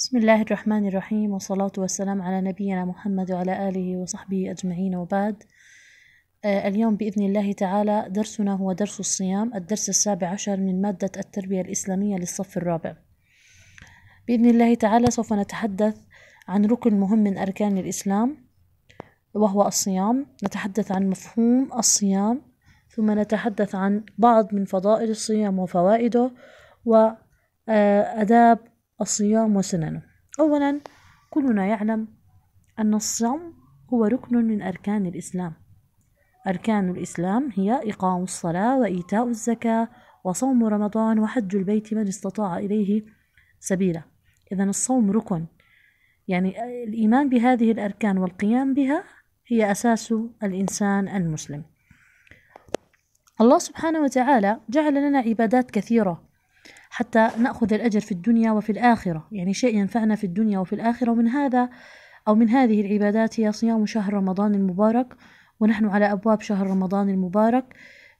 بسم الله الرحمن الرحيم والصلاة والسلام على نبينا محمد وعلى آله وصحبه أجمعين وبعد آه، اليوم بإذن الله تعالى درسنا هو درس الصيام الدرس السابع عشر من مادة التربية الإسلامية للصف الرابع بإذن الله تعالى سوف نتحدث عن ركن مهم من أركان الإسلام وهو الصيام نتحدث عن مفهوم الصيام ثم نتحدث عن بعض من فضائل الصيام وفوائده وأداب آه، الصيام وسننه أولا كلنا يعلم أن الصوم هو ركن من أركان الإسلام أركان الإسلام هي إقام الصلاة وإيتاء الزكاة وصوم رمضان وحج البيت من استطاع إليه سبيلا إذا الصوم ركن يعني الإيمان بهذه الأركان والقيام بها هي أساس الإنسان المسلم الله سبحانه وتعالى جعل لنا عبادات كثيرة حتى نأخذ الأجر في الدنيا وفي الآخرة يعني شيء ينفعنا في الدنيا وفي الآخرة ومن هذا أو من هذه العبادات هي صيام شهر رمضان المبارك ونحن على أبواب شهر رمضان المبارك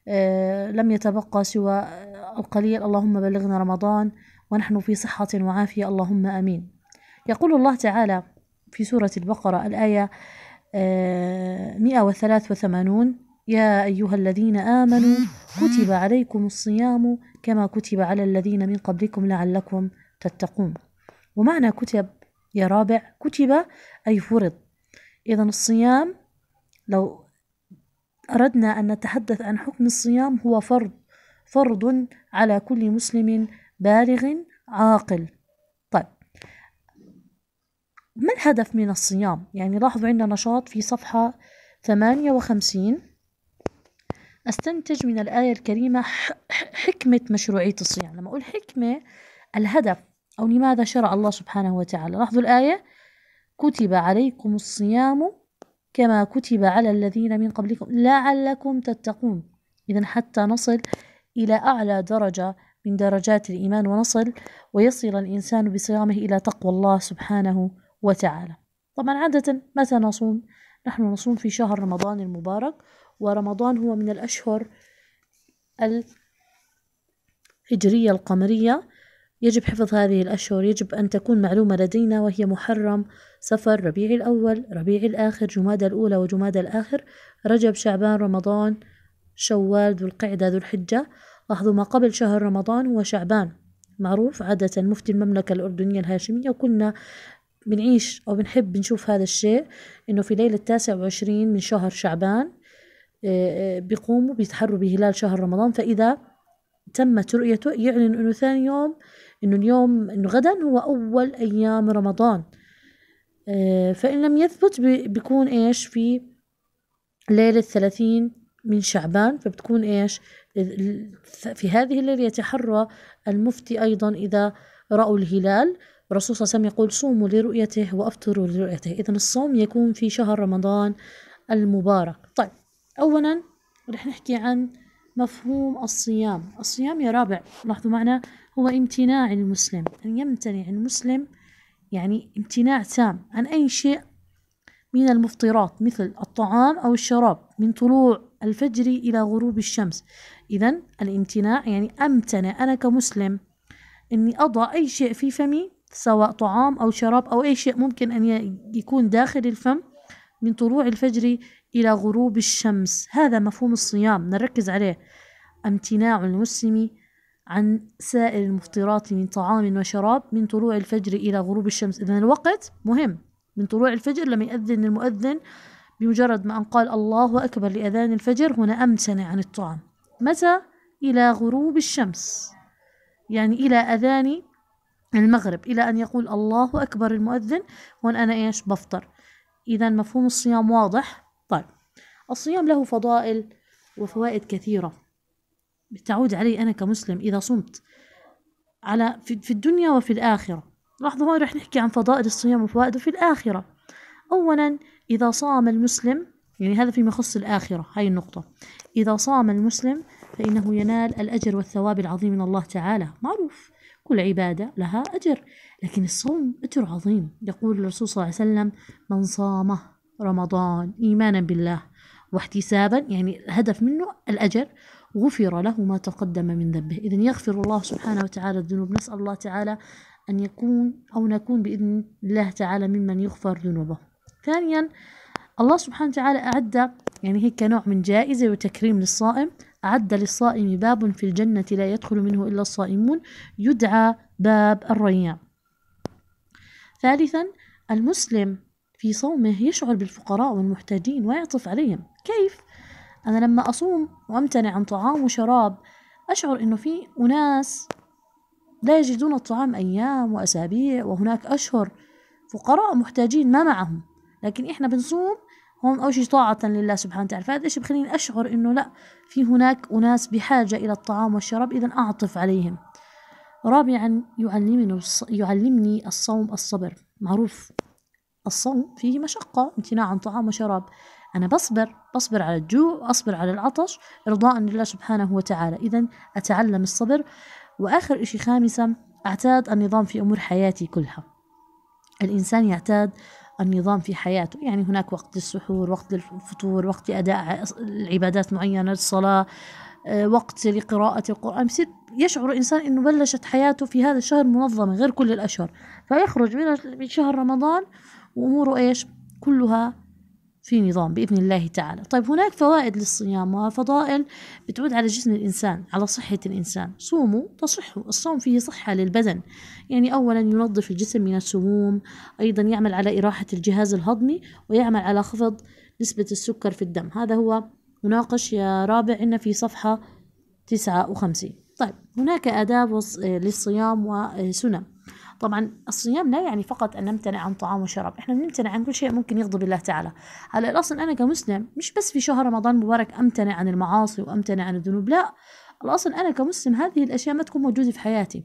آه، لم يتبقى سوى القليل اللهم بلغنا رمضان ونحن في صحة وعافية اللهم آمين يقول الله تعالى في سورة البقرة الآية 183 آه، يا أيها الذين آمنوا كتب عليكم الصيام كما كتب على الذين من قبلكم لعلكم تتقون ومعنى كتب يا رابع كتب أي فرض إذا الصيام لو أردنا أن نتحدث عن حكم الصيام هو فرض فرض على كل مسلم بالغ عاقل طيب ما الهدف من الصيام يعني لاحظوا عندنا نشاط في صفحة 58 أستنتج من الآية الكريمة حكمة مشروعية الصيام لما أقول حكمة الهدف أو لماذا شرع الله سبحانه وتعالى لاحظوا الآية كتب عليكم الصيام كما كتب على الذين من قبلكم لعلكم تتقون إذا حتى نصل إلى أعلى درجة من درجات الإيمان ونصل ويصل الإنسان بصيامه إلى تقوى الله سبحانه وتعالى طبعا عادة متى نصوم؟ نحن نصوم في شهر رمضان المبارك ورمضان هو من الأشهر الهجرية القمرية يجب حفظ هذه الأشهر يجب أن تكون معلومة لدينا وهي محرم سفر ربيع الأول ربيع الآخر جمادى الأولى وجمادى الآخر رجب شعبان رمضان شوال ذو القعدة ذو الحجة لاحظوا ما قبل شهر رمضان هو شعبان معروف عادة مفتي المملكة الأردنية الهاشمية وكنا بنعيش أو بنحب نشوف هذا الشيء إنه في ليلة تاسع وعشرين من شهر شعبان بيقوموا بيتحروا بهلال شهر رمضان فإذا تمت رؤيته يعلن أنه ثاني يوم أنه اليوم أنه غدا هو أول أيام رمضان آه، فإن لم يثبت بيكون إيش في ليلة الثلاثين من شعبان فبتكون إيش في هذه الليلة يتحرى المفتي أيضا إذا رأوا الهلال الرسول صلى الله عليه وسلم يقول صوموا لرؤيته وأفطروا لرؤيته إذا الصوم يكون في شهر رمضان المبارك طيب أولا رح نحكي عن مفهوم الصيام الصيام يا رابع لاحظوا معنا هو امتناع المسلم أن يمتنع المسلم يعني امتناع تام عن أي شيء من المفطرات مثل الطعام أو الشراب من طلوع الفجر إلى غروب الشمس إذا الامتناع يعني أمتنع أنا كمسلم أني أضع أي شيء في فمي سواء طعام أو شراب أو أي شيء ممكن أن يكون داخل الفم من طلوع الفجر إلى غروب الشمس هذا مفهوم الصيام نركز عليه امتناع المسلم عن سائر المفطرات من طعام وشراب من طلوع الفجر إلى غروب الشمس إذا الوقت مهم من طلوع الفجر لما يأذن المؤذن بمجرد ما أن قال الله أكبر لأذان الفجر هنا أمتنع عن الطعام متى إلى غروب الشمس يعني إلى أذان المغرب إلى أن يقول الله أكبر المؤذن وأن أنا إيش بفطر إذا مفهوم الصيام واضح طيب الصيام له فضائل وفوائد كثيرة بتعود علي أنا كمسلم إذا صمت على في الدنيا وفي الآخرة لحظة هون رح نحكي عن فضائل الصيام وفوائده في الآخرة أولا إذا صام المسلم يعني هذا فيما يخص الآخرة هاي النقطة إذا صام المسلم فإنه ينال الأجر والثواب العظيم من الله تعالى معروف كل عبادة لها أجر لكن الصوم أجر عظيم يقول الرسول صلى الله عليه وسلم من صامه رمضان إيمانا بالله واحتسابا يعني الهدف منه الأجر غفر له ما تقدم من ذنبه إذا يغفر الله سبحانه وتعالى الذنوب نسأل الله تعالى أن يكون أو نكون بإذن الله تعالى ممن يغفر ذنوبه ثانيا الله سبحانه وتعالى أعد يعني هيك نوع من جائزة وتكريم للصائم أعد للصائم باب في الجنة لا يدخل منه إلا الصائمون يدعى باب الريان ثالثا المسلم في صومه يشعر بالفقراء والمحتاجين ويعطف عليهم كيف؟ أنا لما أصوم وأمتنع عن طعام وشراب أشعر إنه في أناس لا يجدون الطعام أيام وأسابيع وهناك أشهر فقراء محتاجين ما معهم لكن إحنا بنصوم هون أول شيء طاعة لله سبحانه وتعالى فهذا الشيء بخليني أشعر إنه لا في هناك أناس بحاجة إلى الطعام والشراب إذا أعطف عليهم رابعا يعلمني يعلمني الصوم الصبر معروف الصوم فيه مشقة امتناع عن طعام وشراب أنا بصبر بصبر على الجوع أصبر على العطش إرضاء لله سبحانه وتعالى إذا أتعلم الصبر وآخر إشي خامسا أعتاد النظام في أمور حياتي كلها الإنسان يعتاد النظام في حياته يعني هناك وقت للسحور وقت للفطور وقت لأداء العبادات معينة الصلاة آه، وقت لقراءة القرآن بصير يشعر الإنسان أنه بلشت حياته في هذا الشهر منظمة غير كل الأشهر فيخرج من شهر رمضان وأموره إيش كلها في نظام بإذن الله تعالى طيب هناك فوائد للصيام وفضائل بتعود على جسم الإنسان على صحة الإنسان صوموا تصحوا الصوم فيه صحة للبدن يعني أولا ينظف الجسم من السموم أيضا يعمل على إراحة الجهاز الهضمي ويعمل على خفض نسبة السكر في الدم هذا هو مناقش يا رابع إن في صفحة تسعة وخمسين طيب هناك آداب للصيام وسنن طبعا الصيام لا يعني فقط أن نمتنع عن طعام وشراب إحنا بنمتنع عن كل شيء ممكن يغضب الله تعالى على الأصل أنا كمسلم مش بس في شهر رمضان المبارك أمتنع عن المعاصي وأمتنع عن الذنوب لا الأصل أنا كمسلم هذه الأشياء ما تكون موجودة في حياتي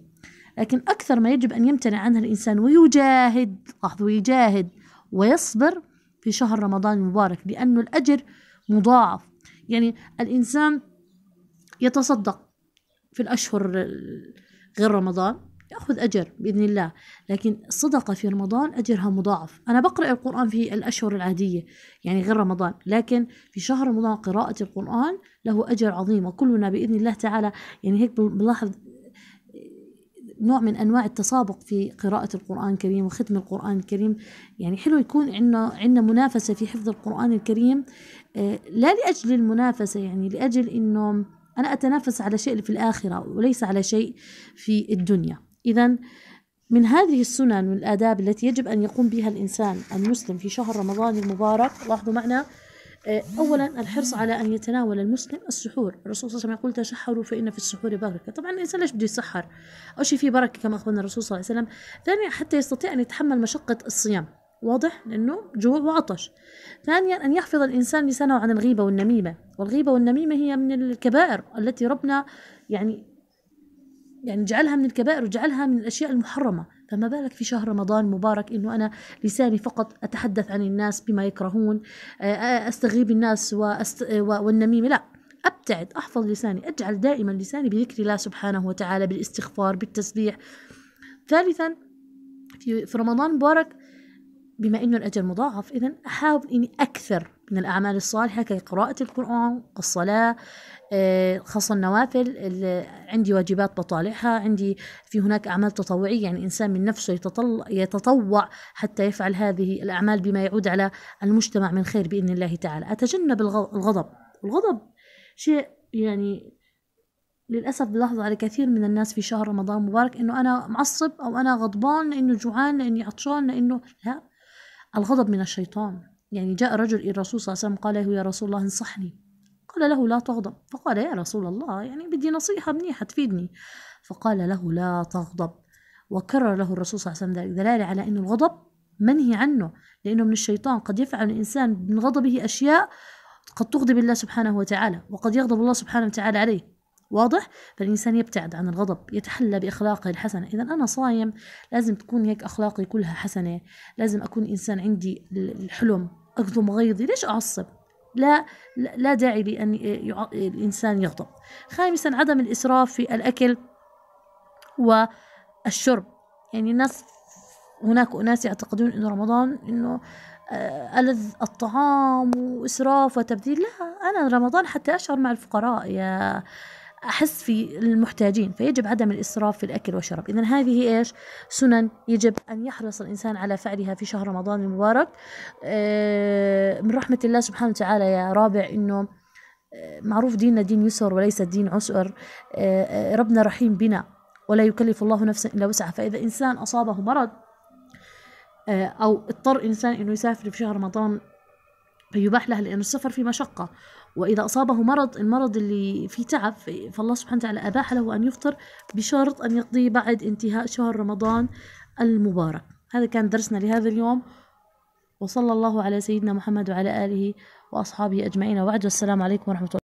لكن أكثر ما يجب أن يمتنع عنها الإنسان ويجاهد لاحظوا يجاهد ويصبر في شهر رمضان المبارك لأنه الأجر مضاعف يعني الإنسان يتصدق في الأشهر غير رمضان تأخذ أجر بإذن الله لكن الصدقة في رمضان أجرها مضاعف أنا بقرأ القرآن في الأشهر العادية يعني غير رمضان لكن في شهر رمضان قراءة القرآن له أجر عظيم وكلنا بإذن الله تعالى يعني هيك بنلاحظ نوع من أنواع التسابق في قراءة القرآن الكريم وختم القرآن الكريم يعني حلو يكون عندنا عندنا منافسة في حفظ القرآن الكريم آه، لا لأجل المنافسة يعني لأجل إنه أنا أتنافس على شيء في الآخرة وليس على شيء في الدنيا إذا من هذه السنن والآداب التي يجب أن يقوم بها الإنسان المسلم في شهر رمضان المبارك لاحظوا معنا آه، أولا الحرص على أن يتناول المسلم السحور الرسول صلى الله عليه وسلم يقول تسحروا فإن في السحور بركة طبعا الإنسان ليش بده يسحر أو شيء في بركة كما أخبرنا الرسول صلى الله عليه وسلم ثانيا حتى يستطيع أن يتحمل مشقة الصيام واضح لأنه جوع وعطش ثانيا أن يحفظ الإنسان لسانه عن الغيبة والنميمة والغيبة والنميمة هي من الكبائر التي ربنا يعني يعني جعلها من الكبائر وجعلها من الأشياء المحرمة فما بالك في شهر رمضان مبارك إنه أنا لساني فقط أتحدث عن الناس بما يكرهون آه، آه، أستغيب الناس وأست... والنميمة لا أبتعد أحفظ لساني أجعل دائما لساني بذكر الله سبحانه وتعالى بالاستغفار بالتسبيح ثالثا في رمضان مبارك بما انه الاجر مضاعف اذا احاول اني اكثر من الأعمال الصالحة كقراءة القرآن الصلاة آه، خاصة النوافل عندي واجبات بطالعها عندي في هناك أعمال تطوعية يعني الإنسان من نفسه يتطوع حتى يفعل هذه الأعمال بما يعود على المجتمع من خير بإذن الله تعالى أتجنب الغضب الغضب شيء يعني للأسف بلاحظ على كثير من الناس في شهر رمضان المبارك إنه أنا معصب أو أنا غضبان لأنه جوعان لأني عطشان لأنه لا الغضب من الشيطان يعني جاء رجل إلى الرسول صلى الله عليه وسلم قال له يا رسول الله انصحني قال له لا تغضب فقال يا رسول الله يعني بدي نصيحة منيحة تفيدني فقال له لا تغضب وكرر له الرسول صلى الله عليه وسلم ذلك دلالة على أن الغضب منهي عنه لأنه من الشيطان قد يفعل الإنسان من غضبه أشياء قد تغضب الله سبحانه وتعالى وقد يغضب الله سبحانه وتعالى عليه واضح فالإنسان يبتعد عن الغضب يتحلى بأخلاقه الحسنة إذا أنا صايم لازم تكون هيك أخلاقي كلها حسنة لازم أكون إنسان عندي الحلم أغضب غيظي ليش أعصب لا لا داعي لأن الإنسان يغضب خامسا عدم الإسراف في الأكل والشرب يعني الناس هناك أناس يعتقدون أن رمضان أنه آه، ألذ الطعام وإسراف وتبذير لا أنا رمضان حتى أشعر مع الفقراء يا أحس في المحتاجين فيجب عدم الإسراف في الأكل والشرب إذا هذه إيش سنن يجب أن يحرص الإنسان على فعلها في شهر رمضان المبارك آه، من رحمة الله سبحانه وتعالى يا رابع إنه آه، معروف ديننا دين يسر وليس دين عسر آه، ربنا رحيم بنا ولا يكلف الله نفسا إلا وسعها فإذا إنسان أصابه مرض أو اضطر إنسان إنه يسافر في شهر رمضان فيباح لها لأن السفر في مشقة وإذا أصابه مرض المرض اللي فيه تعب فالله سبحانه وتعالى أباح له أن يفطر بشرط أن يقضيه بعد انتهاء شهر رمضان المبارك هذا كان درسنا لهذا اليوم وصلى الله على سيدنا محمد وعلى آله وأصحابه أجمعين وبعد السلام عليكم ورحمة الله